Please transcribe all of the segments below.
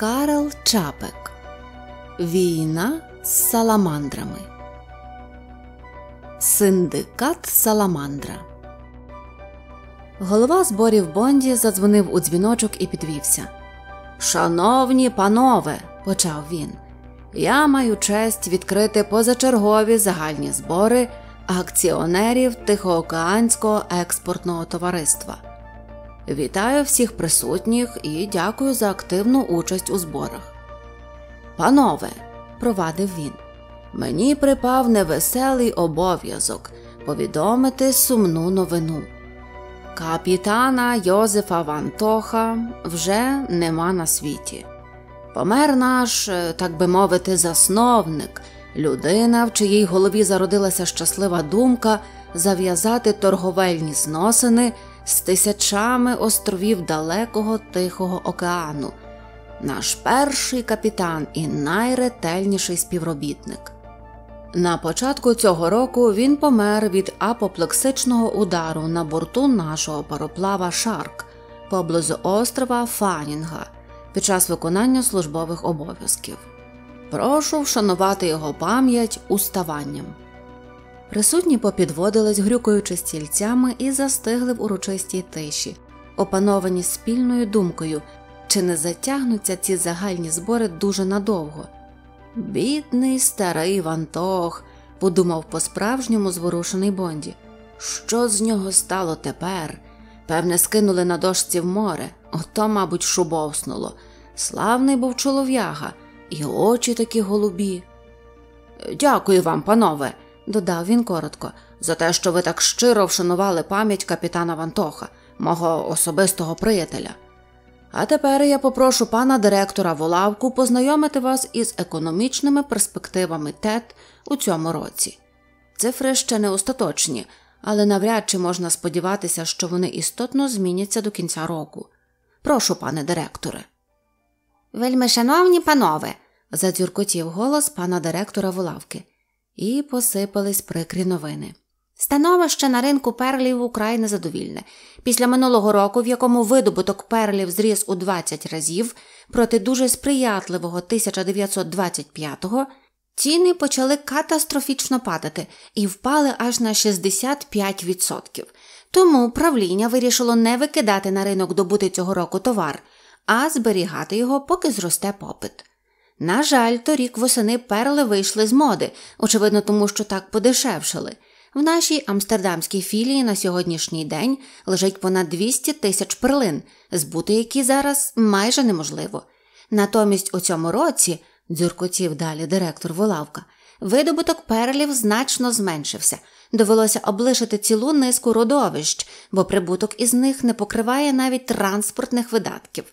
Карл Чапек Війна з саламандрами. Синдикат Саламандра. Голова зборів Бонді задзвонив у дзвіночок і підвівся. Шановні панове, почав він. Я маю честь відкрити позачергові загальні збори акціонерів Тихоокеанського експортного товариства. Вітаю всіх присутніх і дякую за активну участь у зборах. Панове, провадив він, мені припав невеселий обов'язок повідомити сумну новину. Капітана Йозефа Вантоха вже нема на світі. Помер наш, е, так би мовити, засновник, людина, в чиїй голові зародилася щаслива думка зав'язати торговельні зносини з тисячами островів далекого Тихого океану, наш перший капітан і найретельніший співробітник. На початку цього року він помер від апоплексичного удару на борту нашого пароплава Шарк поблизу острова Фанінга під час виконання службових обов'язків. Прошу вшанувати його пам'ять уставанням. Присутні попідводились, грюкуючи стільцями, і застигли в урочистій тиші, опановані спільною думкою, чи не затягнуться ці загальні збори дуже надовго. Бідний старий Вантох, подумав по справжньому зворушений Бонді. Що з нього стало тепер? Певне, скинули на дошці в море, ото, мабуть, шубовснуло. Славний був чолов'яга, і очі такі голубі. Дякую вам, панове додав він коротко, за те, що ви так щиро вшанували пам'ять капітана Вантоха, мого особистого приятеля. А тепер я попрошу пана директора Волавку познайомити вас із економічними перспективами ТЕТ у цьому році. Цифри ще не остаточні, але навряд чи можна сподіватися, що вони істотно зміняться до кінця року. Прошу, пане директоре. Вельми шановні панове, задзюркотів голос пана директора Волавки і посипались прикрі новини. Становище на ринку перлів украй незадовільне. Після минулого року, в якому видобуток перлів зріс у 20 разів, проти дуже сприятливого 1925-го, ціни почали катастрофічно падати і впали аж на 65%. Тому правління вирішило не викидати на ринок добути цього року товар, а зберігати його, поки зросте попит. На жаль, торік восени перли вийшли з моди, очевидно, тому що так подешевшили. В нашій амстердамській філії на сьогоднішній день лежить понад 200 тисяч перлин, збути які зараз майже неможливо. Натомість у цьому році, дзюркотів далі директор Волавка, видобуток перлів значно зменшився. Довелося облишити цілу низку родовищ, бо прибуток із них не покриває навіть транспортних видатків.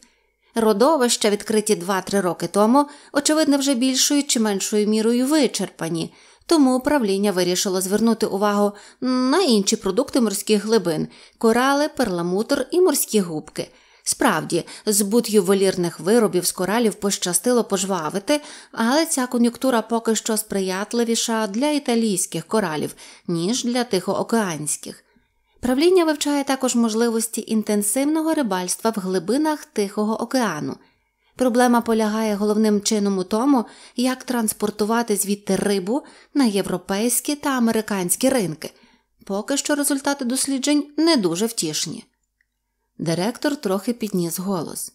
Родовища, відкриті 2-3 роки тому, очевидно, вже більшою чи меншою мірою вичерпані, тому управління вирішило звернути увагу на інші продукти морських глибин корали, перламутр і морські губки. Справді, збут ювелірних виробів з коралів пощастило пожвавити, але ця кон'юнктура поки що сприятливіша для італійських коралів, ніж для тихоокеанських. Правління вивчає також можливості інтенсивного рибальства в глибинах Тихого океану. Проблема полягає головним чином у тому, як транспортувати звідти рибу на європейські та американські ринки. Поки що результати досліджень не дуже втішні. Директор трохи підніс голос.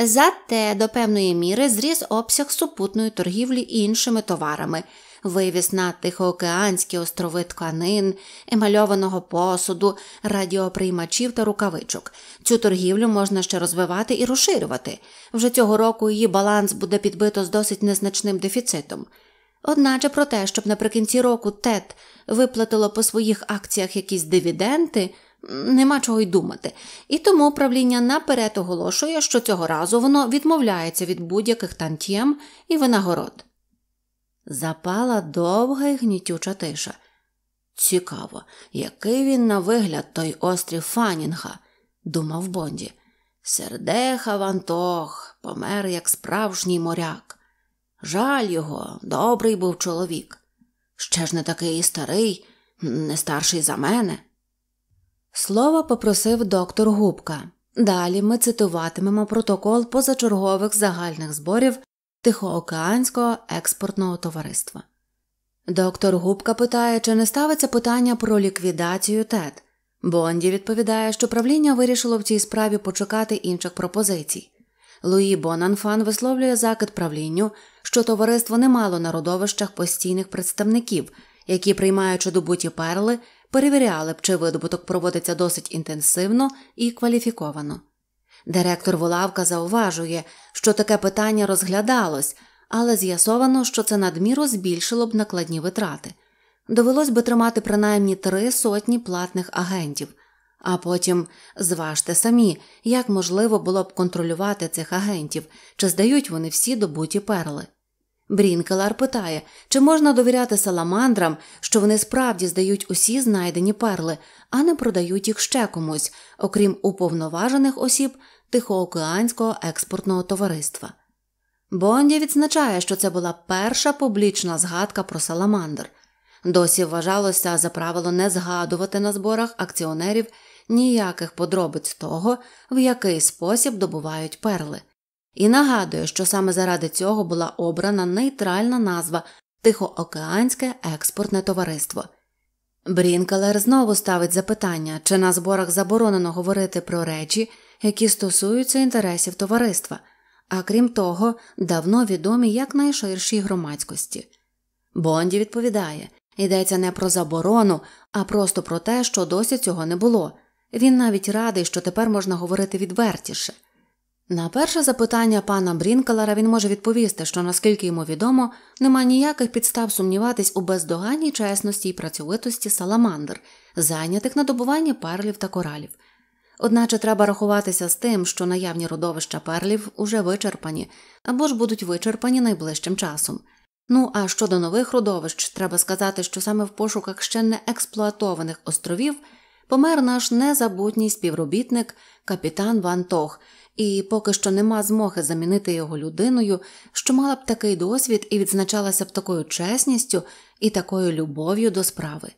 Зате до певної міри зріс обсяг супутної торгівлі іншими товарами вивіз на Тихоокеанські острови тканин, емальованого посуду, радіоприймачів та рукавичок. Цю торгівлю можна ще розвивати і розширювати. Вже цього року її баланс буде підбито з досить незначним дефіцитом. Одначе про те, щоб наприкінці року ТЕТ виплатило по своїх акціях якісь дивіденти. Нема чого й думати, і тому правління наперед оголошує, що цього разу воно відмовляється від будь-яких тантєм і винагород. Запала довга і гнітюча тиша. Цікаво, який він на вигляд той острів Фанінга, думав Бонді. Сердеха Вантох помер як справжній моряк. Жаль його, добрий був чоловік. Ще ж не такий і старий, не старший за мене. Слово попросив доктор Губка. Далі ми цитуватимемо протокол позачергових загальних зборів Тихоокеанського експортного товариства. Доктор Губка питає, чи не ставиться питання про ліквідацію ТЕД. Бонді відповідає, що правління вирішило в цій справі почекати інших пропозицій. Луї Бонанфан висловлює закид правлінню, що товариство не мало на родовищах постійних представників, які, приймаючи добуті перли, перевіряли б, чи видобуток проводиться досить інтенсивно і кваліфіковано. Директор Волавка зауважує, що таке питання розглядалось, але з'ясовано, що це надміру збільшило б накладні витрати. Довелось би тримати принаймні три сотні платних агентів, а потім зважте самі, як можливо було б контролювати цих агентів, чи здають вони всі добуті перли. Брінкелар питає, чи можна довіряти саламандрам, що вони справді здають усі знайдені перли, а не продають їх ще комусь, окрім уповноважених осіб Тихоокеанського експортного товариства. Бонді відзначає, що це була перша публічна згадка про саламандр. Досі вважалося за правило не згадувати на зборах акціонерів ніяких подробиць того, в який спосіб добувають перли і нагадує, що саме заради цього була обрана нейтральна назва Тихоокеанське експортне товариство. Брінкелер знову ставить запитання, чи на зборах заборонено говорити про речі, які стосуються інтересів товариства, а крім того, давно відомі як найширшій громадськості. Бонді відповідає йдеться не про заборону, а просто про те, що досі цього не було. Він навіть радий, що тепер можна говорити відвертіше. На перше запитання пана Брінкалера він може відповісти, що наскільки йому відомо, нема ніяких підстав сумніватись у бездоганній чесності і працьовитості саламандр, зайнятих на добуванні перлів та коралів. Одначе треба рахуватися з тим, що наявні родовища перлів уже вичерпані або ж будуть вичерпані найближчим часом. Ну а щодо нових родовищ, треба сказати, що саме в пошуках ще не експлуатованих островів помер наш незабутній співробітник капітан Ван Тох, і поки що нема змоги замінити його людиною, що мала б такий досвід і відзначалася б такою чесністю і такою любов'ю до справи.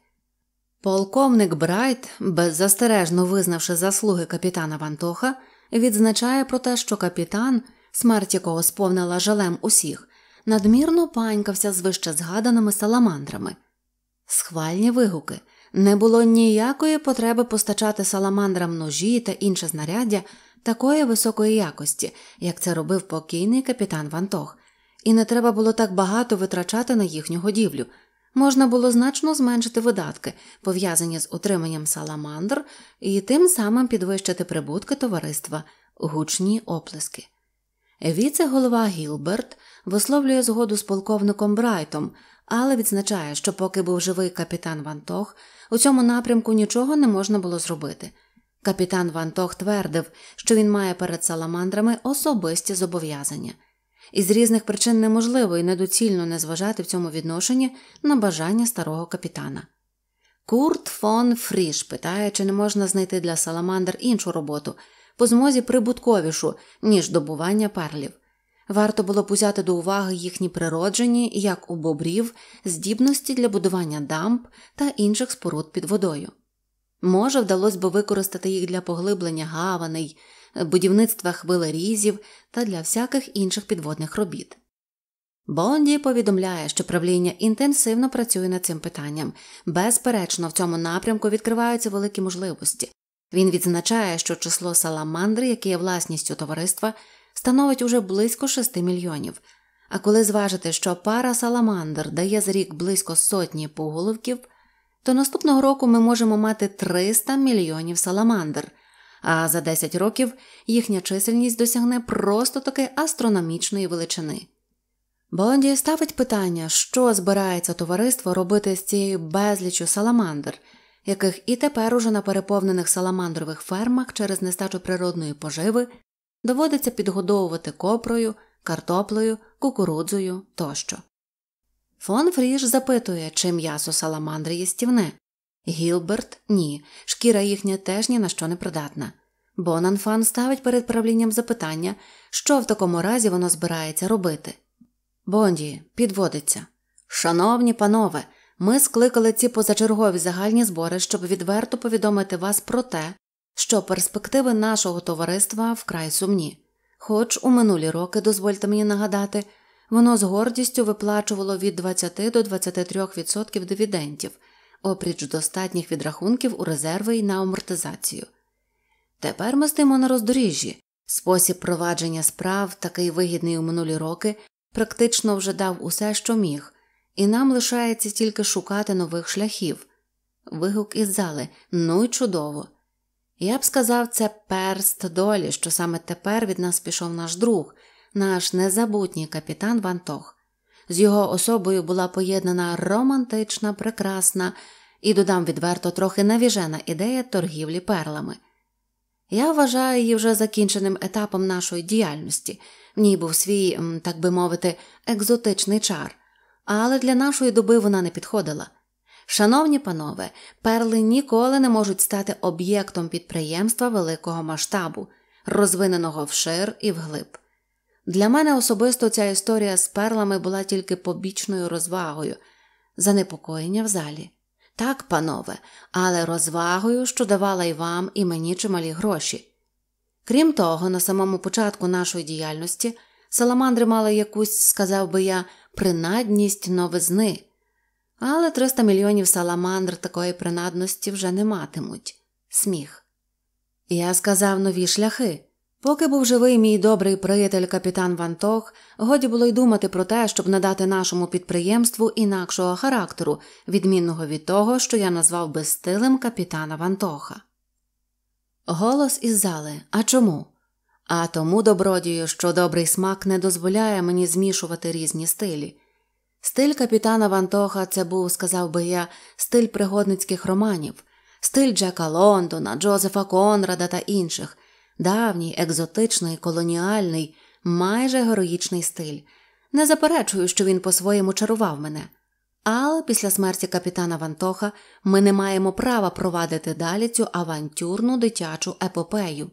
Полковник Брайт, беззастережно визнавши заслуги капітана Вантоха, відзначає про те, що капітан, смерть якого сповнила жалем усіх, надмірно панькався з вище згаданими саламандрами. Схвальні вигуки. Не було ніякої потреби постачати саламандрам ножі та інше знаряддя, такої високої якості, як це робив покійний капітан Вантох, і не треба було так багато витрачати на їхню годівлю. Можна було значно зменшити видатки, пов'язані з утриманням саламандр, і тим самим підвищити прибутки товариства, гучні оплески. Віце-голова Гілберт висловлює згоду з полковником Брайтом, але відзначає, що поки був живий капітан Вантох, у цьому напрямку нічого не можна було зробити. Капітан Вантох твердив, що він має перед саламандрами особисті зобов'язання, і з різних причин неможливо і недоцільно не зважати в цьому відношенні на бажання старого капітана. Курт фон Фріш питає, чи не можна знайти для саламандр іншу роботу, по змозі прибутковішу, ніж добування перлів. Варто було б узяти до уваги їхні природжені, як у бобрів, здібності для будування дамб та інших споруд під водою. Може, вдалося б використати їх для поглиблення гаваней, будівництва хвилерізів та для всяких інших підводних робіт. Бонді повідомляє, що правління інтенсивно працює над цим питанням. Безперечно, в цьому напрямку відкриваються великі можливості. Він відзначає, що число саламандр, яке є власністю товариства, становить уже близько 6 мільйонів. А коли зважити, що пара саламандр дає за рік близько сотні поголовків, то наступного року ми можемо мати 300 мільйонів саламандр, а за 10 років їхня чисельність досягне просто таки астрономічної величини. Бонді ставить питання, що збирається товариство робити з цією безлічю саламандр, яких і тепер уже на переповнених саламандрових фермах через нестачу природної поживи доводиться підгодовувати копрою, картоплею, кукурудзою тощо. Фон Фріш запитує, чи м'ясо саламандри їстівне. Гілберт ні. Шкіра їхня теж ні на що не придатна. Бонанфан ставить перед правлінням запитання, що в такому разі воно збирається робити. Бонді підводиться. Шановні панове, ми скликали ці позачергові загальні збори, щоб відверто повідомити вас про те, що перспективи нашого товариства вкрай сумні. Хоч у минулі роки, дозвольте мені нагадати, Воно з гордістю виплачувало від 20 до 23% дивідендів, опріч достатніх відрахунків у резерви і на амортизацію. Тепер ми стимо на роздоріжжі. Спосіб провадження справ, такий вигідний у минулі роки, практично вже дав усе, що міг, і нам лишається тільки шукати нових шляхів. Вигук із зали ну й чудово. Я б сказав, це перст долі, що саме тепер від нас пішов наш друг наш незабутній капітан Вантох. З його особою була поєднана романтична, прекрасна і, додам відверто, трохи навіжена ідея торгівлі перлами. Я вважаю її вже закінченим етапом нашої діяльності, в ній був свій, так би мовити, екзотичний чар, але для нашої доби вона не підходила. Шановні панове, перли ніколи не можуть стати об'єктом підприємства великого масштабу, розвиненого вшир і вглиб. Для мене особисто ця історія з перлами була тільки побічною розвагою, занепокоєння в залі. Так, панове, але розвагою, що давала й вам, і мені чималі гроші. Крім того, на самому початку нашої діяльності саламандри мали якусь, сказав би я, принадність новизни, але 300 мільйонів саламандр такої принадності вже не матимуть. Сміх. Я сказав нові шляхи. Поки був живий мій добрий приятель капітан Вантох, годі було й думати про те, щоб надати нашому підприємству інакшого характеру, відмінного від того, що я назвав безстилем капітана Вантоха. Голос із зали А чому? А тому добродію, що добрий смак не дозволяє мені змішувати різні стилі. Стиль капітана Вантоха це був, сказав би я, стиль пригодницьких романів, стиль Джека Лондона, Джозефа Конрада та інших давній, екзотичний, колоніальний, майже героїчний стиль. Не заперечую, що він по-своєму чарував мене. Але після смерті капітана Вантоха ми не маємо права провадити далі цю авантюрну дитячу епопею.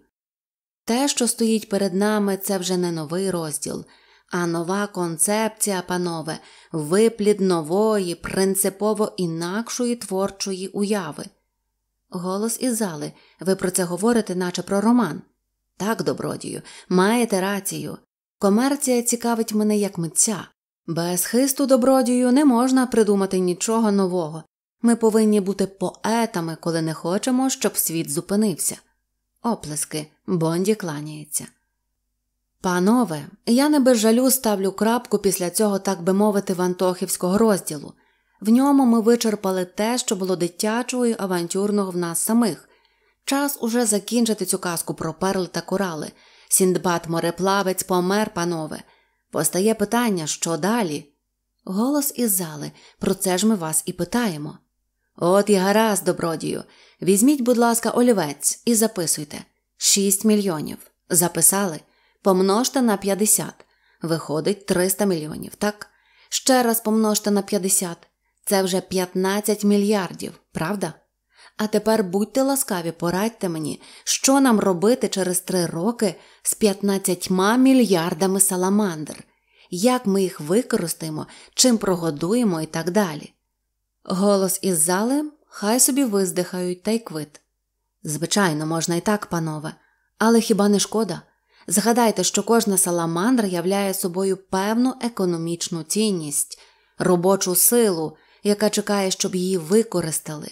Те, що стоїть перед нами, це вже не новий розділ, а нова концепція, панове, виплід нової, принципово інакшої творчої уяви. Голос із зали, ви про це говорите, наче про роман. Так, добродію, маєте рацію. Комерція цікавить мене як митця. Без хисту добродію не можна придумати нічого нового. Ми повинні бути поетами, коли не хочемо, щоб світ зупинився. Оплески Бонді кланяється. Панове, я не без жалю ставлю крапку після цього, так би мовити, вантохівського розділу. В ньому ми вичерпали те, що було дитячого і авантюрного в нас самих. Час уже закінчити цю казку про перли та корали. Сіндбат, мореплавець помер, панове. Постає питання, що далі? Голос із зали, про це ж ми вас і питаємо. От і гаразд, добродію. Візьміть, будь ласка, олівець і записуйте 6 мільйонів. Записали, помножте на 50. Виходить 300 мільйонів, так? Ще раз помножте на 50. Це вже 15 мільярдів, правда? А тепер будьте ласкаві, порадьте мені, що нам робити через три роки з 15 мільярдами саламандр, як ми їх використаємо, чим прогодуємо і так далі. Голос із зали хай собі виздихають та й квит. Звичайно, можна і так, панове, але хіба не шкода? Згадайте, що кожна саламандра являє собою певну економічну цінність, робочу силу, яка чекає, щоб її використали.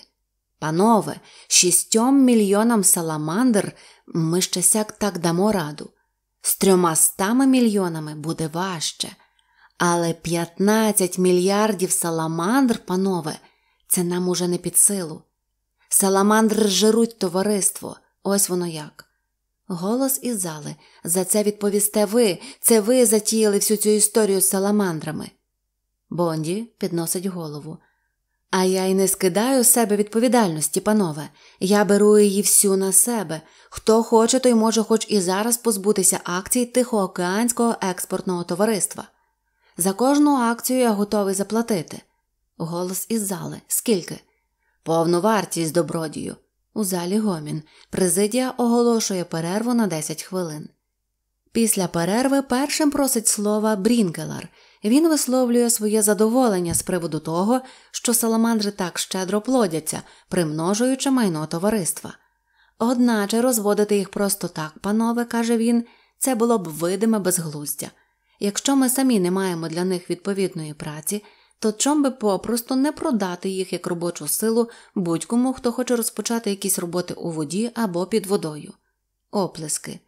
Панове, шістьом мільйонам саламандр ми ще сяк так дамо раду. З трьома стами мільйонами буде важче. Але п'ятнадцять мільярдів саламандр, панове, це нам уже не під силу. Саламандр жируть товариство, ось воно як. Голос із зали. За це відповісте ви, це ви затіяли всю цю історію з саламандрами. Бонді підносить голову. А я й не скидаю себе відповідальності, панове. Я беру її всю на себе. Хто хоче, той може хоч і зараз позбутися акцій Тихоокеанського експортного товариства. За кожну акцію я готовий заплатити. Голос із зали. Скільки? Повну вартість добродію. У залі гомін. Президія оголошує перерву на 10 хвилин. Після перерви першим просить слова Брінкелар, він висловлює своє задоволення з приводу того, що саламандри так щедро плодяться, примножуючи майно товариства. Одначе розводити їх просто так, панове, каже він, це було б видиме безглуздя. Якщо ми самі не маємо для них відповідної праці, то чом би попросту не продати їх як робочу силу будь-кому, хто хоче розпочати якісь роботи у воді або під водою. Оплески.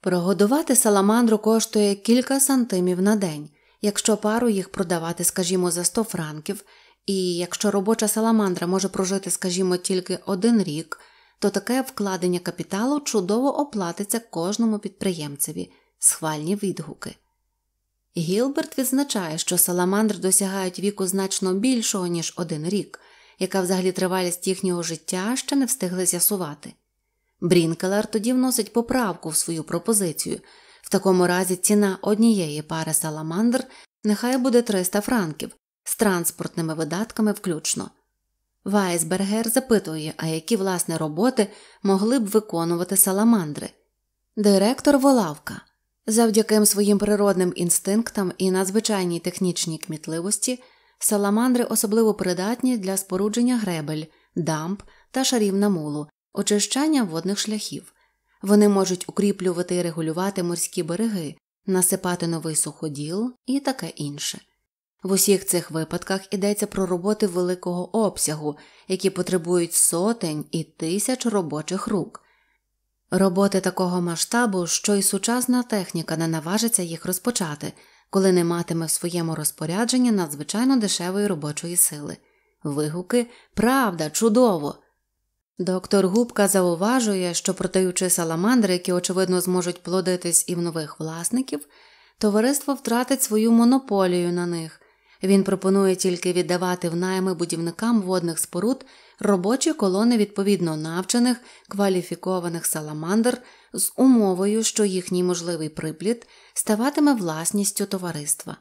Прогодувати саламандру коштує кілька сантимів на день. Якщо пару їх продавати, скажімо, за 100 франків, і якщо робоча саламандра може прожити, скажімо, тільки один рік, то таке вкладення капіталу чудово оплатиться кожному підприємцеві схвальні відгуки. Гілберт відзначає, що саламандри досягають віку значно більшого, ніж один рік, яка взагалі тривалість їхнього життя ще не встигли з'ясувати. Брінкелер тоді вносить поправку в свою пропозицію, в такому разі ціна однієї пари саламандр нехай буде 300 франків з транспортними видатками включно. Вайсбергер запитує, а які власне роботи могли б виконувати саламандри. Директор Волавка. Завдяки своїм природним інстинктам і надзвичайній технічній кмітливості саламандри особливо придатні для спорудження гребель, дамп та шарів на мулу, очищання водних шляхів. Вони можуть укріплювати і регулювати морські береги, насипати новий суходіл і таке інше. В усіх цих випадках йдеться про роботи великого обсягу, які потребують сотень і тисяч робочих рук. Роботи такого масштабу, що й сучасна техніка не наважиться їх розпочати, коли не матиме в своєму розпорядженні надзвичайно дешевої робочої сили. Вигуки правда, чудово! Доктор Губка зауважує, що продаючи саламандри, які, очевидно, зможуть плодитись і в нових власників, товариство втратить свою монополію на них. Він пропонує тільки віддавати в найми будівникам водних споруд робочі колони відповідно навчених кваліфікованих саламандр з умовою, що їхній можливий приплід ставатиме власністю товариства.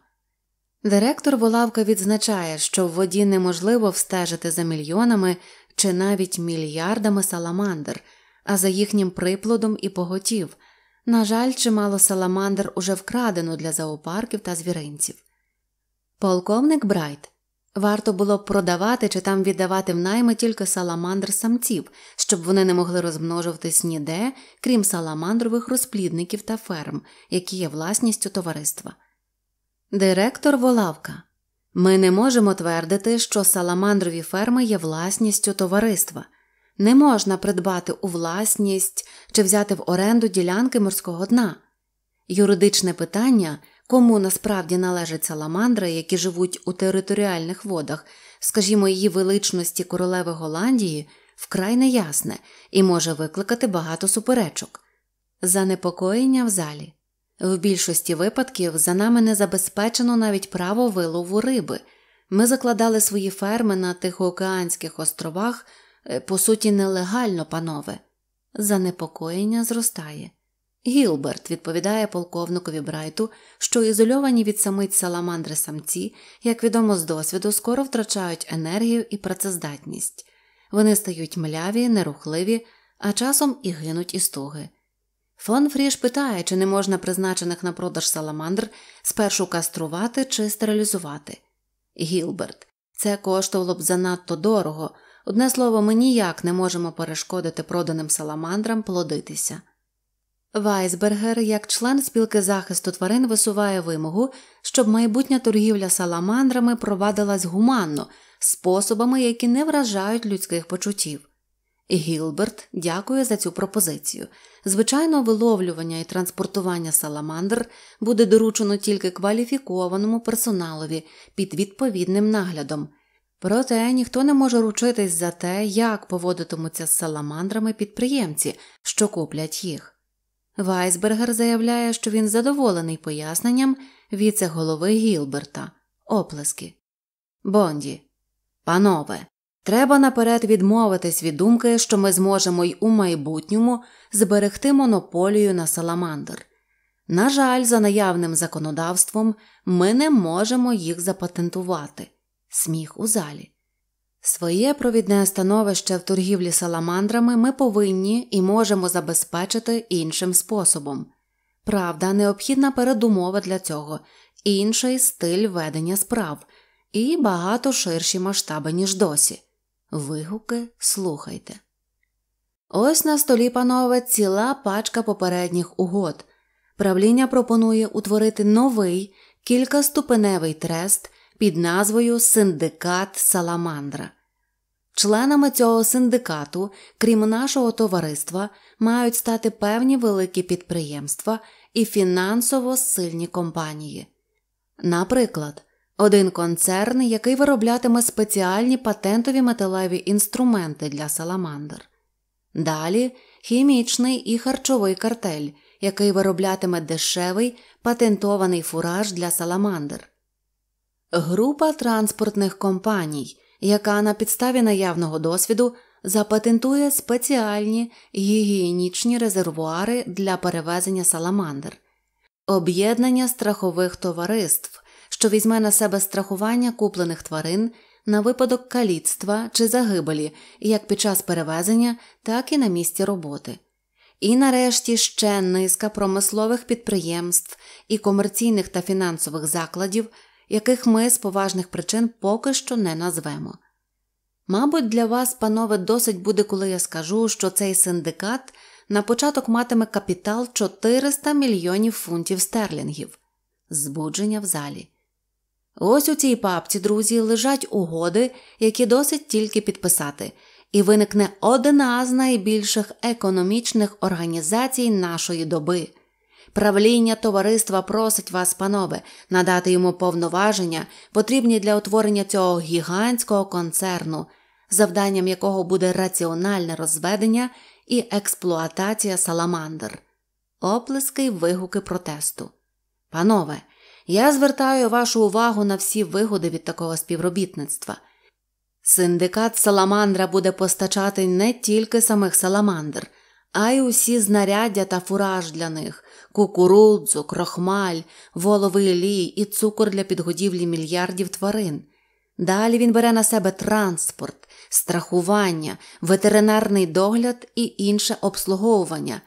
Директор Волавка відзначає, що в воді неможливо встежити за мільйонами чи навіть мільярдами саламандр, а за їхнім приплодом і поготів. На жаль, чимало саламандр уже вкрадено для зоопарків та звіринців. Полковник Брайт варто було б продавати чи там віддавати в найми тільки саламандр самців, щоб вони не могли розмножуватись ніде, крім саламандрових розплідників та ферм, які є власністю товариства. Директор Волавка ми не можемо твердити, що саламандрові ферми є власністю товариства, не можна придбати у власність чи взяти в оренду ділянки морського дна. Юридичне питання, кому насправді належать саламандри, які живуть у територіальних водах, скажімо, її величності королеви Голландії, вкрай неясне і може викликати багато суперечок, занепокоєння в залі. В більшості випадків за нами не забезпечено навіть право вилову риби. Ми закладали свої ферми на Тихоокеанських островах, е, по суті, нелегально, панове. Занепокоєння зростає. Гілберт відповідає полковникові Брайту, що ізольовані від самиць саламандри самці, як відомо з досвіду, скоро втрачають енергію і працездатність. Вони стають мляві, нерухливі, а часом і гинуть із туги. Фланфріш питає, чи не можна призначених на продаж саламандр спершу каструвати чи стерилізувати. Гілберт, це коштувало б занадто дорого. Одне слово, ми ніяк не можемо перешкодити проданим саламандрам плодитися. Вайсбергер, як член спілки захисту тварин, висуває вимогу, щоб майбутня торгівля саламандрами провадилась гуманно, способами, які не вражають людських почуттів. Гілберт дякує за цю пропозицію. Звичайно, виловлювання і транспортування саламандр буде доручено тільки кваліфікованому персоналові під відповідним наглядом. Проте ніхто не може ручитись за те, як поводитимуться з саламандрами підприємці, що куплять їх. Вайсбергер заявляє, що він задоволений поясненням віце-голови Гілберта, оплески. Бонді, панове, Треба наперед відмовитись від думки, що ми зможемо й у майбутньому зберегти монополію на саламандр. На жаль, за наявним законодавством ми не можемо їх запатентувати. Сміх у залі. Своє провідне становище в торгівлі саламандрами ми повинні і можемо забезпечити іншим способом. Правда, необхідна передумова для цього, інший стиль ведення справ і багато ширші масштаби, ніж досі. Вигуки слухайте. Ось на столі, панове, ціла пачка попередніх угод. Правління пропонує утворити новий кількаступеневий трест під назвою Синдикат Саламандра. Членами цього синдикату, крім нашого товариства, мають стати певні великі підприємства і фінансово сильні компанії. Наприклад, один концерн, який вироблятиме спеціальні патентові металеві інструменти для саламандр. Далі хімічний і харчовий картель, який вироблятиме дешевий патентований фураж для саламандр. Група транспортних компаній, яка на підставі наявного досвіду запатентує спеціальні гігієнічні резервуари для перевезення саламандр, об'єднання страхових товариств що візьме на себе страхування куплених тварин на випадок каліцтва чи загибелі як під час перевезення, так і на місці роботи. І нарешті ще низка промислових підприємств і комерційних та фінансових закладів, яких ми з поважних причин поки що не назвемо. Мабуть, для вас, панове, досить буде, коли я скажу, що цей синдикат на початок матиме капітал 400 мільйонів фунтів стерлінгів, збудження в залі. Ось у цій папці, друзі, лежать угоди, які досить тільки підписати, і виникне одна з найбільших економічних організацій нашої доби. Правління товариства просить вас, панове, надати йому повноваження, потрібні для утворення цього гігантського концерну, завданням якого буде раціональне розведення і експлуатація саламандр, оплески й вигуки протесту. Панове, я звертаю вашу увагу на всі вигоди від такого співробітництва. Синдикат Саламандра буде постачати не тільки самих саламандр, а й усі знаряддя та фураж для них кукурудзу, крохмаль, воловий лій і цукор для підгодівлі мільярдів тварин. Далі він бере на себе транспорт, страхування, ветеринарний догляд і інше обслуговування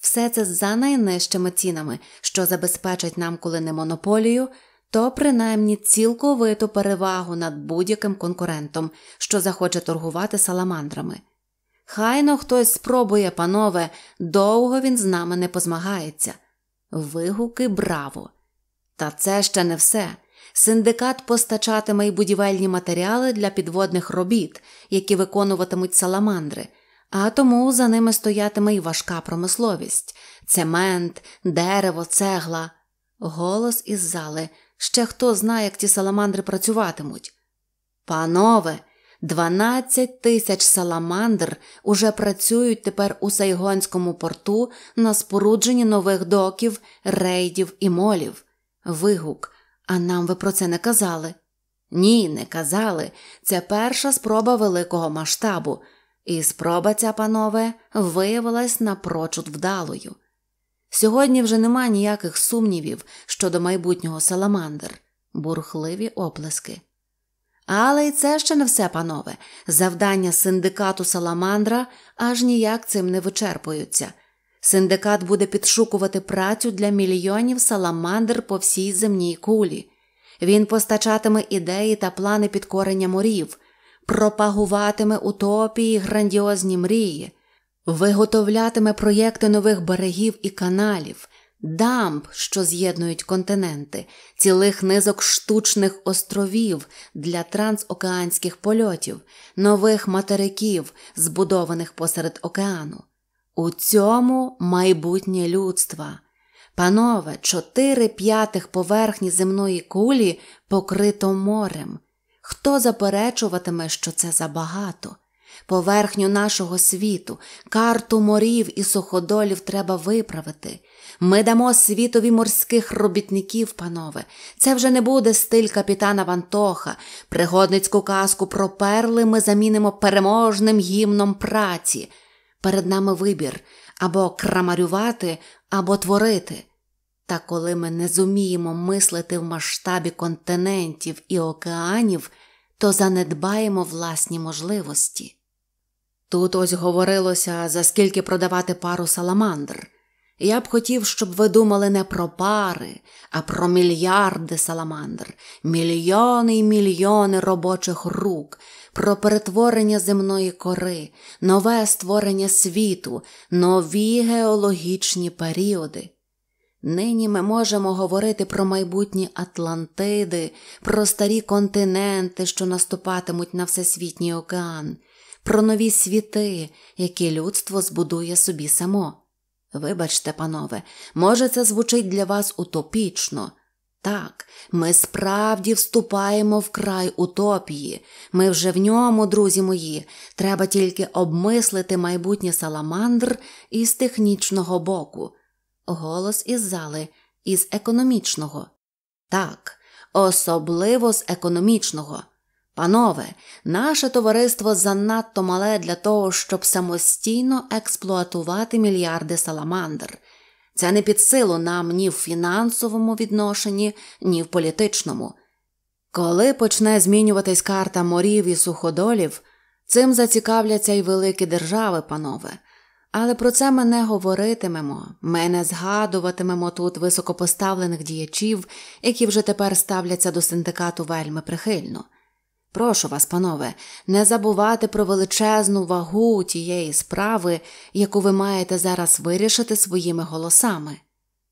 все це за найнижчими цінами, що забезпечить нам, коли не монополію, то принаймні цілковиту перевагу над будь-яким конкурентом, що захоче торгувати саламандрами. Хайно хтось спробує, панове, довго він з нами не позмагається. Вигуки браво! Та це ще не все. Синдикат постачатиме й будівельні матеріали для підводних робіт, які виконуватимуть саламандри, а тому за ними стоятиме й важка промисловість цемент, дерево, цегла. Голос із зали ще хто знає, як ті саламандри працюватимуть. Панове, дванадцять тисяч саламандр уже працюють тепер у Сайгонському порту на спорудженні нових доків, рейдів і молів. Вигук, а нам ви про це не казали? Ні, не казали. Це перша спроба великого масштабу. І спроба ця, панове, виявилась напрочуд вдалою. Сьогодні вже нема ніяких сумнівів щодо майбутнього саламандр, бурхливі оплески. Але і це ще не все, панове, завдання синдикату саламандра аж ніяк цим не вичерпуються. Синдикат буде підшукувати працю для мільйонів саламандр по всій земній кулі. Він постачатиме ідеї та плани підкорення морів пропагуватиме утопії, грандіозні мрії, виготовлятиме проєкти нових берегів і каналів, дамб, що з'єднують континенти, цілих низок штучних островів для трансокеанських польотів, нових материків, збудованих посеред океану. У цьому майбутнє людства. Панове, чотири п'ятих поверхні земної кулі покрито морем. Хто заперечуватиме, що це забагато? Поверхню нашого світу, карту морів і суходолів треба виправити. Ми дамо світові морських робітників, панове. Це вже не буде стиль капітана Вантоха. Пригодницьку казку про перли ми замінимо переможним гімном праці. Перед нами вибір або крамарювати, або творити. Та коли ми не зуміємо мислити в масштабі континентів і океанів, то занедбаємо власні можливості. Тут ось говорилося, за скільки продавати пару саламандр. Я б хотів, щоб ви думали не про пари, а про мільярди саламандр, мільйони і мільйони робочих рук, про перетворення земної кори, нове створення світу, нові геологічні періоди. Нині ми можемо говорити про майбутні Атлантиди, про старі континенти, що наступатимуть на Всесвітній океан, про нові світи, які людство збудує собі само. Вибачте, панове, може, це звучить для вас утопічно. Так, ми справді вступаємо в край утопії. Ми вже в ньому, друзі мої, треба тільки обмислити майбутнє саламандр із технічного боку. Голос із зали, із економічного. Так, особливо з економічного. Панове, наше товариство занадто мале для того, щоб самостійно експлуатувати мільярди саламандр. Це не під силу нам ні в фінансовому відношенні, ні в політичному. Коли почне змінюватись карта морів і суходолів, цим зацікавляться й великі держави, панове. Але про це ми не говоритимемо, ми не згадуватимемо тут високопоставлених діячів, які вже тепер ставляться до синдикату вельми прихильно. Прошу вас, панове, не забувати про величезну вагу тієї справи, яку ви маєте зараз вирішити своїми голосами.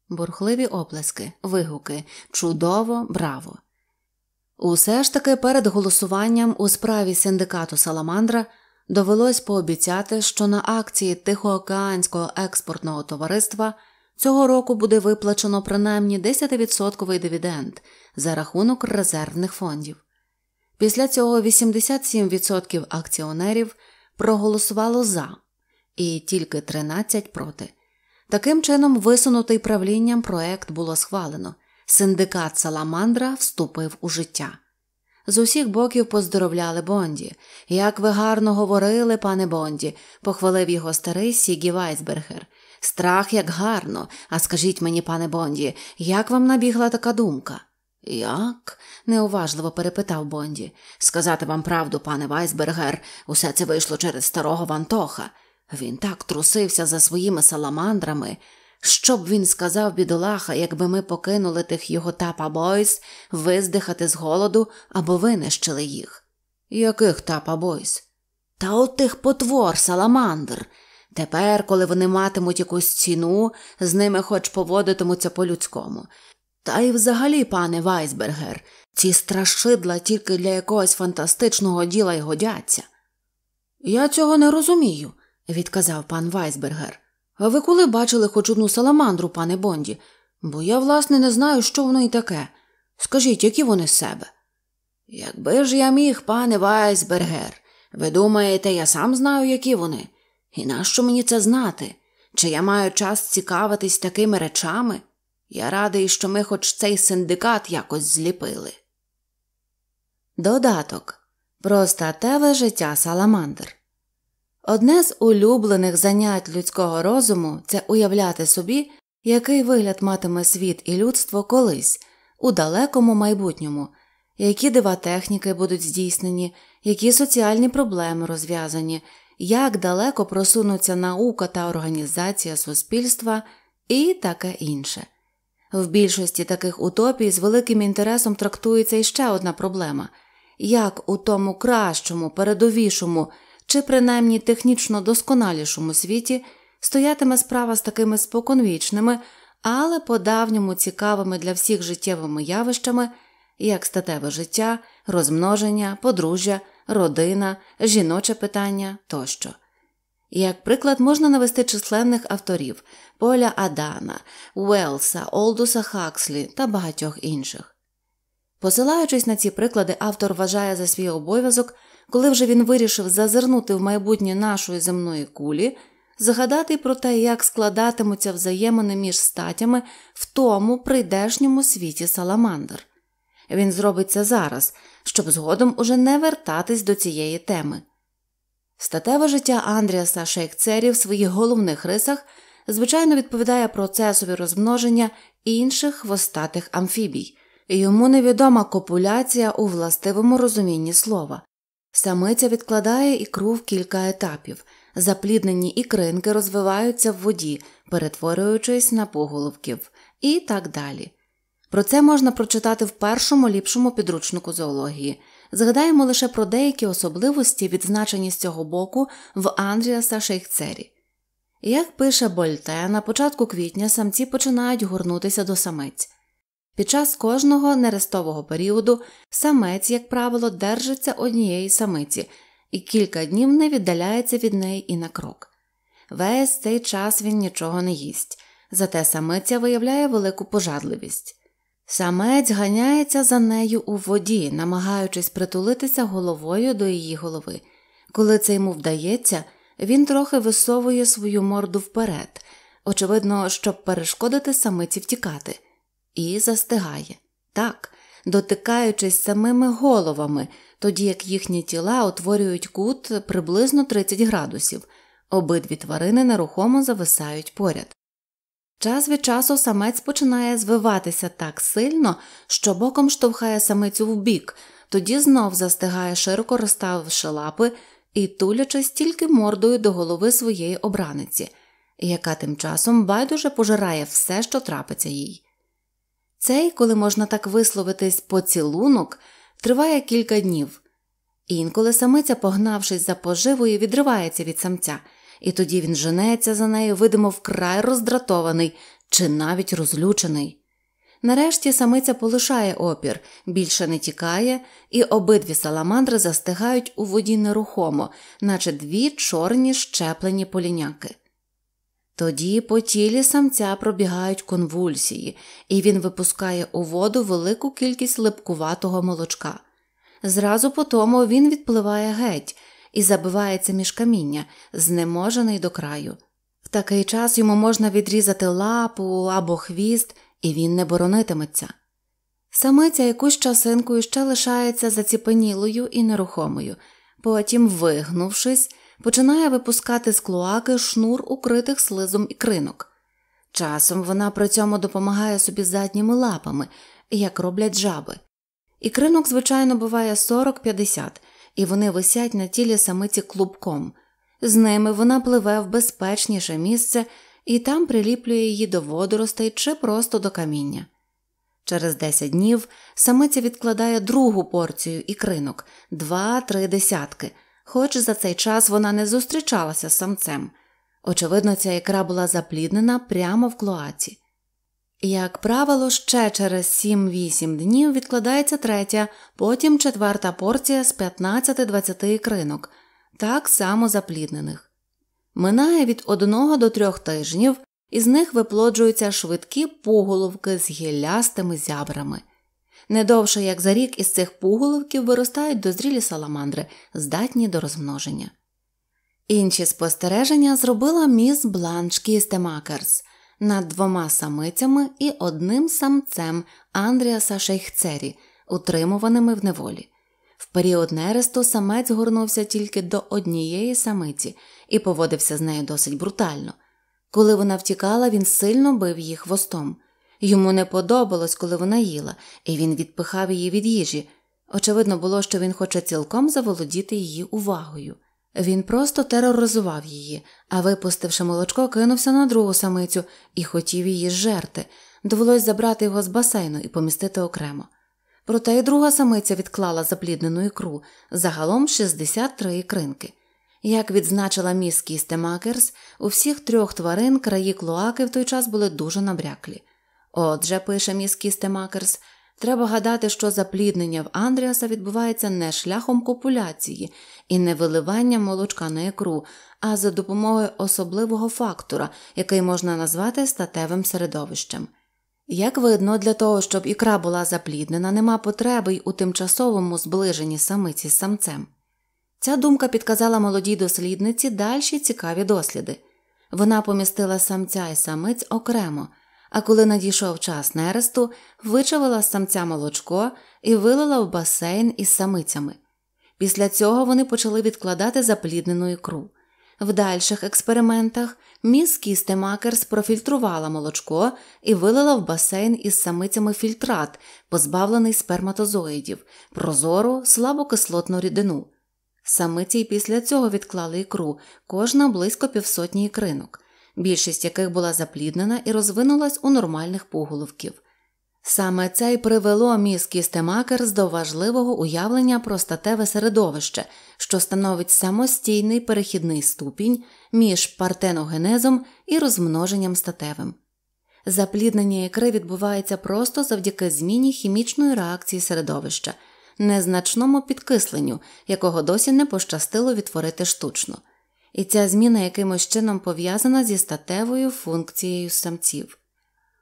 Бурхливі оплески, вигуки, чудово, браво. Усе ж таки перед голосуванням у справі синдикату Саламандра довелось пообіцяти, що на акції Тихоокеанського експортного товариства цього року буде виплачено принаймні 10% дивіденд за рахунок резервних фондів. Після цього 87% акціонерів проголосувало за і тільки 13 проти. Таким чином, висунутий правлінням проект було схвалено. Синдикат Саламандра вступив у життя. З усіх боків поздоровляли Бонді. Як ви гарно говорили, пане Бонді, похвалив його старий Сігі Вайсбергер. Страх, як гарно. А скажіть мені, пане Бонді, як вам набігла така думка? Як? неуважливо перепитав Бонді. Сказати вам правду, пане Вайсбергер, усе це вийшло через старого Вантоха. Він так трусився за своїми саламандрами. Що б він сказав, бідолаха, якби ми покинули тих його тапа бойс, виздихати з голоду або винищили їх? Яких тапа бойс? Та от тих потвор, саламандр. Тепер, коли вони матимуть якусь ціну, з ними хоч поводитимуться по-людському. Та й взагалі, пане Вайсбергер, ці страшидла тільки для якогось фантастичного діла й годяться. Я цього не розумію, відказав пан Вайсбергер. А ви коли бачили хоч одну саламандру, пане Бонді? Бо я, власне, не знаю, що воно і таке. Скажіть, які вони з себе? Якби ж я міг, пане Вайсбергер, ви думаєте, я сам знаю, які вони? І нащо мені це знати? Чи я маю час цікавитись такими речами? Я радий, що ми хоч цей синдикат якось зліпили. Додаток. Простатеве життя Саламандр. Одне з улюблених занять людського розуму це уявляти собі, який вигляд матиме світ і людство колись, у далекому майбутньому, які дива техніки будуть здійснені, які соціальні проблеми розв'язані, як далеко просунуться наука та організація суспільства і таке інше. В більшості таких утопій з великим інтересом трактується іще одна проблема як у тому кращому, передовішому чи принаймні технічно досконалішому світі стоятиме справа з такими споконвічними, але по давньому цікавими для всіх життєвими явищами, як статеве життя, розмноження, подружжя, родина, жіноче питання тощо. Як приклад, можна навести численних авторів Поля Адана, Уелса, Олдуса Хакслі та багатьох інших. Посилаючись на ці приклади, автор вважає за свій обов'язок коли вже він вирішив зазирнути в майбутнє нашої земної кулі, згадати про те, як складатимуться взаємини між статями в тому прийдешньому світі Саламандр. Він зробить це зараз, щоб згодом уже не вертатись до цієї теми. Статеве життя Андріаса Шейкцері в своїх головних рисах звичайно відповідає процесові розмноження інших хвостатих амфібій, йому невідома копуляція у властивому розумінні слова. Самиця відкладає ікру в кілька етапів. Запліднені ікринки розвиваються в воді, перетворюючись на поголовків і так далі. Про це можна прочитати в першому ліпшому підручнику зоології. Згадаємо лише про деякі особливості, відзначені з цього боку в Андріаса Шейхцері. Як пише Больте, на початку квітня самці починають горнутися до самець. Під час кожного нерестового періоду самець, як правило, держиться однієї самиці і кілька днів не віддаляється від неї і на крок. Весь цей час він нічого не їсть, зате самиця виявляє велику пожадливість. Самець ганяється за нею у воді, намагаючись притулитися головою до її голови. Коли це йому вдається, він трохи висовує свою морду вперед, очевидно, щоб перешкодити самиці втікати і застигає. Так, дотикаючись самими головами, тоді як їхні тіла утворюють кут приблизно 30 градусів, обидві тварини нерухомо зависають поряд. Час від часу самець починає звиватися так сильно, що боком штовхає самицю вбік, тоді знов застигає широко розставивши лапи і тулячись тільки мордою до голови своєї обраниці, яка тим часом байдуже пожирає все, що трапиться їй. Цей, коли можна так висловитись, поцілунок триває кілька днів. Інколи самиця, погнавшись за поживою, відривається від самця, і тоді він женеться за нею, видимо, вкрай роздратований чи навіть розлючений. Нарешті самиця полишає опір, більше не тікає, і обидві саламандри застигають у воді нерухомо, наче дві чорні щеплені поліняки. Тоді по тілі самця пробігають конвульсії, і він випускає у воду велику кількість липкуватого молочка. Зразу по тому він відпливає геть і забивається між каміння, знеможений до краю. В такий час йому можна відрізати лапу або хвіст, і він не боронитиметься. Самиця якусь часинку ще лишається заціпенілою і нерухомою, потім, вигнувшись, починає випускати з клоаки шнур укритих слизом ікринок. Часом вона при цьому допомагає собі задніми лапами, як роблять жаби. Ікринок, звичайно, буває 40-50, і вони висять на тілі самиці клубком. З ними вона пливе в безпечніше місце і там приліплює її до водоростей чи просто до каміння. Через 10 днів самиця відкладає другу порцію ікринок, 2-3 десятки хоч за цей час вона не зустрічалася з самцем. Очевидно, ця ікра була запліднена прямо в клоаці. Як правило, ще через 7-8 днів відкладається третя, потім четверта порція з 15-20 ікринок, так само запліднених. Минає від 1 до 3 тижнів, із них виплоджуються швидкі поголовки з гіллястими зябрами. Не довше як за рік із цих пуголовків виростають дозрілі саламандри, здатні до розмноження. Інші спостереження зробила міс Бланш Кістемакерс над двома самицями і одним самцем Андріаса Шейхцері, утримуваними в неволі. В період нересту самець горнувся тільки до однієї самиці і поводився з нею досить брутально. Коли вона втікала, він сильно бив їх хвостом. Йому не подобалось, коли вона їла, і він відпихав її від їжі. Очевидно було, що він хоче цілком заволодіти її увагою. Він просто тероризував її, а випустивши молочко, кинувся на другу самицю і хотів її жерти. Довелось забрати його з басейну і помістити окремо. Проте і друга самиця відклала запліднену ікру загалом 63 ікринки. Як відзначила міс Кісте у всіх трьох тварин краї клоаки в той час були дуже набряклі. Отже, пише міс Кісте треба гадати, що запліднення в Андріаса відбувається не шляхом копуляції і не виливанням молочка на ікру, а за допомогою особливого фактора, який можна назвати статевим середовищем. Як видно, для того, щоб ікра була запліднена, нема потреби й у тимчасовому зближенні самиці з самцем. Ця думка підказала молодій дослідниці дальші цікаві досліди. Вона помістила самця і самиць окремо. А коли надійшов час нересту, вичавила з самця молочко і вилила в басейн із самицями. Після цього вони почали відкладати запліднену ікру. В дальших експериментах міс Кісте Макерс профільтрувала молочко і вилила в басейн із самицями фільтрат, позбавлений сперматозоїдів, прозору, слабокислотну рідину. Самиці й після цього відклали ікру, кожна близько півсотні ікринок більшість яких була запліднена і розвинулась у нормальних поголовків. Саме це й привело міс Кістемакерс до важливого уявлення про статеве середовище, що становить самостійний перехідний ступінь між партеногенезом і розмноженням статевим. Запліднення ікри відбувається просто завдяки зміні хімічної реакції середовища, незначному підкисленню, якого досі не пощастило відтворити штучно і ця зміна якимось чином пов'язана зі статевою функцією самців.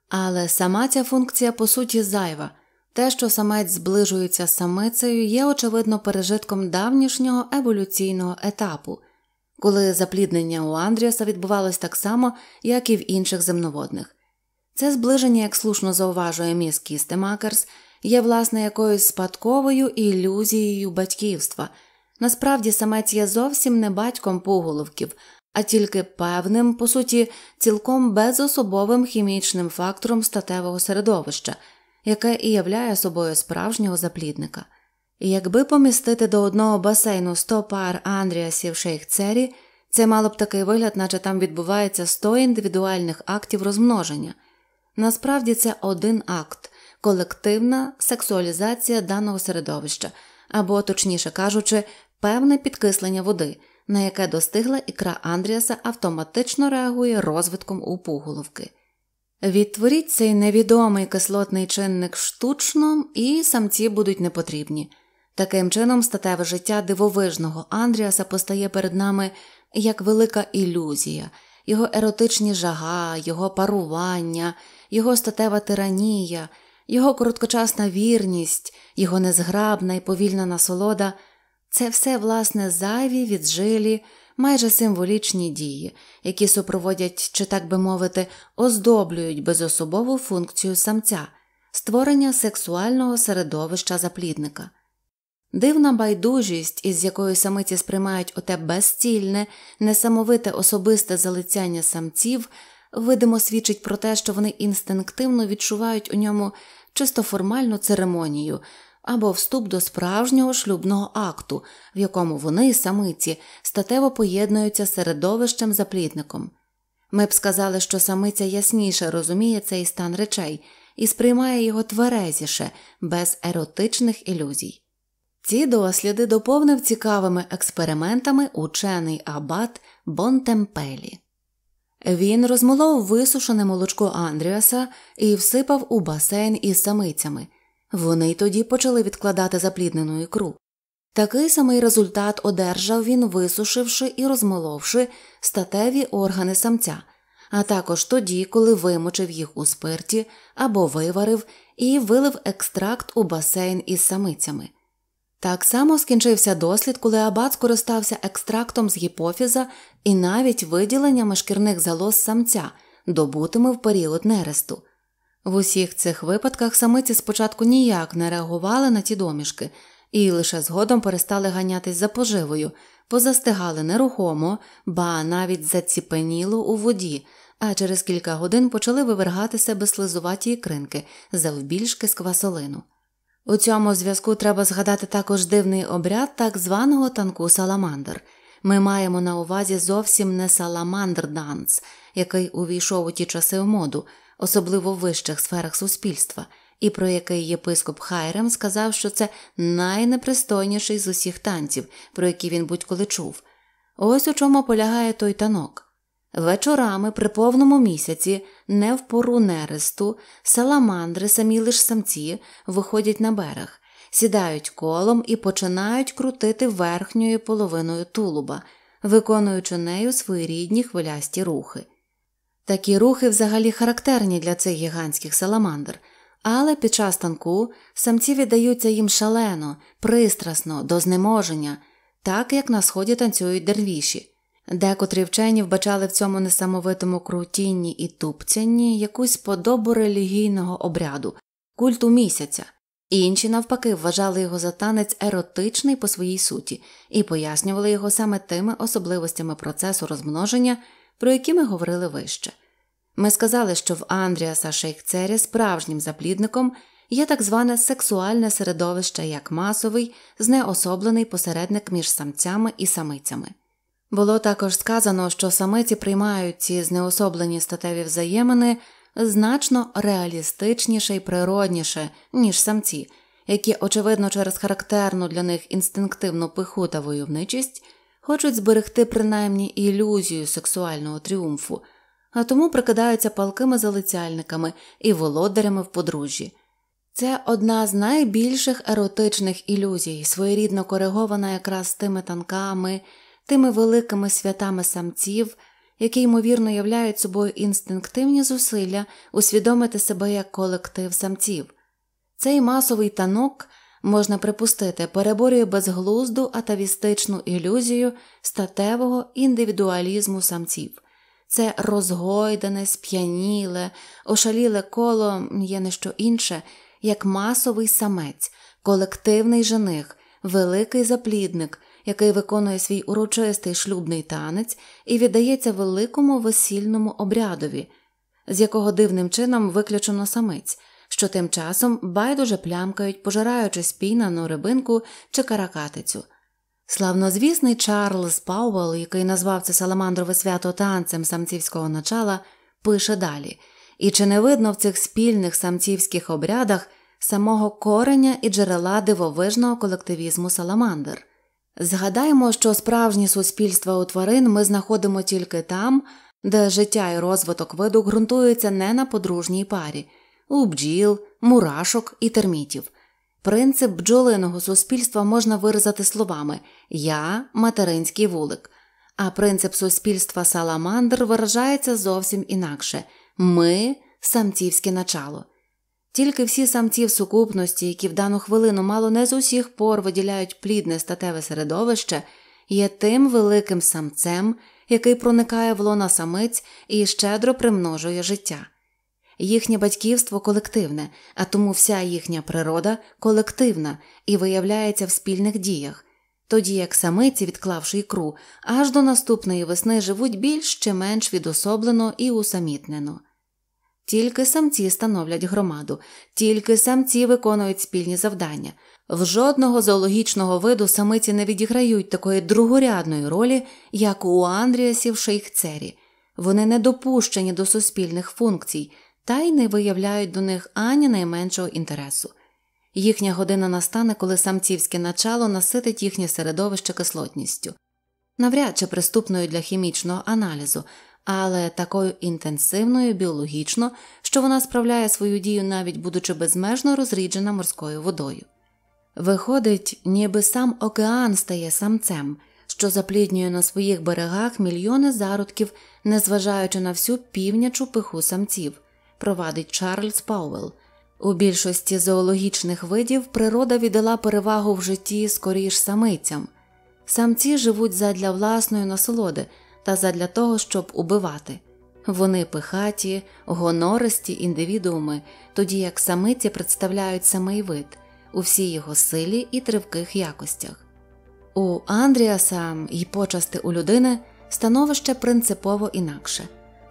Але сама ця функція по суті зайва, те, що самець зближується з самицею, є очевидно пережитком давнішнього еволюційного етапу, коли запліднення у Андріаса відбувалось так само, як і в інших земноводних. Це зближення, як слушно зауважує міс Кістемакерс, є власне якоюсь спадковою ілюзією батьківства. Насправді самець є зовсім не батьком пуголовків, а тільки певним, по суті, цілком безособовим хімічним фактором статевого середовища, яке і являє собою справжнього заплідника. І якби помістити до одного басейну 100 пар андріасів шейхцері, це мало б такий вигляд, наче там відбувається 100 індивідуальних актів розмноження. Насправді це один акт, колективна сексуалізація даного середовища, або, точніше кажучи, певне підкислення води, на яке достигла ікра Андріаса автоматично реагує розвитком упуголовки. Відтворіть цей невідомий кислотний чинник штучно, і самці будуть непотрібні. Таким чином, статеве життя дивовижного Андріаса постає перед нами як велика ілюзія, його еротичні жага, його парування, його статева тиранія, його короткочасна вірність, його незграбна і повільна насолода це все, власне, зайві, віджилі, майже символічні дії, які супроводять, чи так би мовити, оздоблюють безособову функцію самця, створення сексуального середовища заплідника. Дивна байдужість, із якою самиці сприймають оте безцільне, несамовите особисте залицяння самців, видимо свідчить про те, що вони інстинктивно відчувають у ньому чисто формальну церемонію, або вступ до справжнього шлюбного акту, в якому вони, самиці, статево поєднуються з середовищем заплітником. Ми б сказали, що самиця ясніше розуміє цей стан речей і сприймає його тверезіше, без еротичних ілюзій. Ці досліди доповнив цікавими експериментами учений абат Бонтемпелі. Він розмолов висушене молочко Андріаса і всипав у басейн із самицями. Вони й тоді почали відкладати запліднену ікру. Такий самий результат одержав він, висушивши і розмоловши статеві органи самця, а також тоді, коли вимочив їх у спирті або виварив і вилив екстракт у басейн із самицями. Так само скінчився дослід, коли абат скористався екстрактом з гіпофіза і навіть виділеннями шкірних залоз самця, добутими в період нересту. В усіх цих випадках самиці спочатку ніяк не реагували на ті домішки і лише згодом перестали ганятись за поживою, позастигали нерухомо, ба навіть заціпеніло у воді, а через кілька годин почали вивергатися безслизуваті ікринки завбільшки з квасолину. У цьому зв'язку треба згадати також дивний обряд так званого танку саламандр. Ми маємо на увазі зовсім не саламандр данс, який увійшов у ті часи в моду особливо в вищих сферах суспільства, і про який єпископ Хайрем сказав, що це найнепристойніший з усіх танців, про які він будь-коли чув. Ось у чому полягає той танок. Вечорами при повному місяці, не в пору нересту, саламандри, самі лиш самці, виходять на берег, сідають колом і починають крутити верхньою половиною тулуба, виконуючи нею свої рідні хвилясті рухи. Такі рухи взагалі характерні для цих гігантських саламандр, але під час танку самці віддаються їм шалено, пристрасно, до знеможення, так як на сході танцюють дервіші. Декотрі вчені вбачали в цьому несамовитому крутінні і тупцянні якусь подобу релігійного обряду, культу місяця, інші, навпаки, вважали його за танець еротичний по своїй суті і пояснювали його саме тими особливостями процесу розмноження про які ми говорили вище. Ми сказали, що в Андріаса Шейхцері справжнім заплідником є так зване сексуальне середовище як масовий, знеособлений посередник між самцями і самицями. Було також сказано, що самиці приймають ці знеособлені статеві взаємини значно реалістичніше і природніше, ніж самці, які, очевидно, через характерну для них інстинктивну пиху та войовничість хочуть зберегти принаймні ілюзію сексуального тріумфу, а тому прикидаються палкими залицяльниками і володарями в подружжі. Це одна з найбільших еротичних ілюзій, своєрідно коригована якраз тими танками, тими великими святами самців, які ймовірно являють собою інстинктивні зусилля усвідомити себе як колектив самців. Цей масовий танок можна припустити, переборює безглузду атавістичну ілюзію статевого індивідуалізму самців. Це розгойдане, сп'яніле, ошаліле коло є не що інше, як масовий самець, колективний жених, великий заплідник, який виконує свій урочистий шлюбний танець і віддається великому весільному обрядові, з якого дивним чином виключено самець що тим часом байдуже плямкають, пожираючи спійнану рибинку чи каракатицю. Славнозвісний Чарльз Пауэлл, який назвав це саламандрове свято танцем самцівського начала, пише далі і чи не видно в цих спільних самцівських обрядах самого кореня і джерела дивовижного колективізму саламандр? Згадаємо, що справжні суспільства у тварин ми знаходимо тільки там, де життя і розвиток виду ґрунтуються не на подружній парі у бджіл, мурашок і термітів. Принцип бджолиного суспільства можна виразити словами Я материнський вулик, а принцип суспільства саламандр виражається зовсім інакше ми самцівське начало. Тільки всі самці в сукупності, які в дану хвилину мало не з усіх пор виділяють плідне статеве середовище, є тим великим самцем, який проникає в лона самиць і щедро примножує життя. Їхнє батьківство колективне, а тому вся їхня природа колективна і виявляється в спільних діях, тоді як самиці, відклавши ікру, аж до наступної весни живуть більш чи менш відособлено і усамітнено. Тільки самці становлять громаду, тільки самці виконують спільні завдання. В жодного зоологічного виду самиці не відіграють такої другорядної ролі, як у Андріасів шейхцері. Вони не допущені до суспільних функцій та й не виявляють до них ані найменшого інтересу. Їхня година настане, коли самцівське начало наситить їхнє середовище кислотністю, навряд чи приступною для хімічного аналізу, але такою інтенсивною біологічно, що вона справляє свою дію навіть будучи безмежно розріджена морською водою. Виходить, ніби сам океан стає самцем, що запліднює на своїх берегах мільйони зародків, незважаючи на всю півнячу пиху самців провадить Чарльз Пауэлл, У більшості зоологічних видів природа віддала перевагу в житті скоріш самицям. Самці живуть задля власної насолоди та задля того, щоб убивати. Вони пихаті, гонористі індивідууми, тоді як самиці представляють самий вид у всій його силі і тривких якостях. У Андріаса і почасти у людини становище принципово інакше.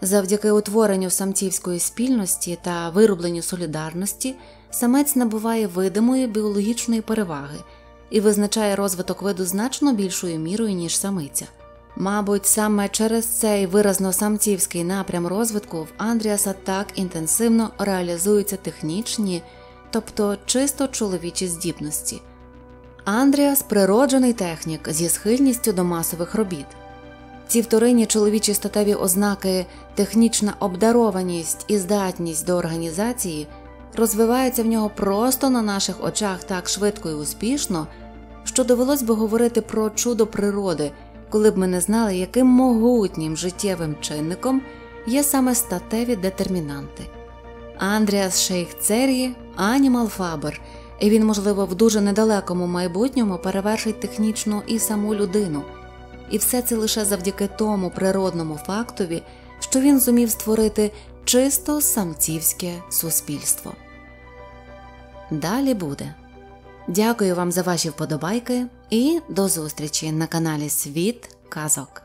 Завдяки утворенню самцівської спільності та виробленню солідарності самець набуває видимої біологічної переваги і визначає розвиток виду значно більшою мірою, ніж самиця. Мабуть, саме через цей виразно самцівський напрям розвитку в Андріаса так інтенсивно реалізуються технічні, тобто чисто чоловічі здібності. Андріас природжений технік зі схильністю до масових робіт. Ці вторинні чоловічі статеві ознаки, технічна обдарованість і здатність до організації розвиваються в нього просто на наших очах так швидко і успішно, що довелось би говорити про чудо природи, коли б ми не знали, яким могутнім життєвим чинником є саме статеві детермінанти. Андріас Шейхцері, Цер'ї Анімал і він, можливо, в дуже недалекому майбутньому перевершить технічну і саму людину і все це лише завдяки тому природному фактові, що він зумів створити чисто самцівське суспільство. Далі буде. Дякую вам за ваші вподобайки і до зустрічі на каналі Світ Казок.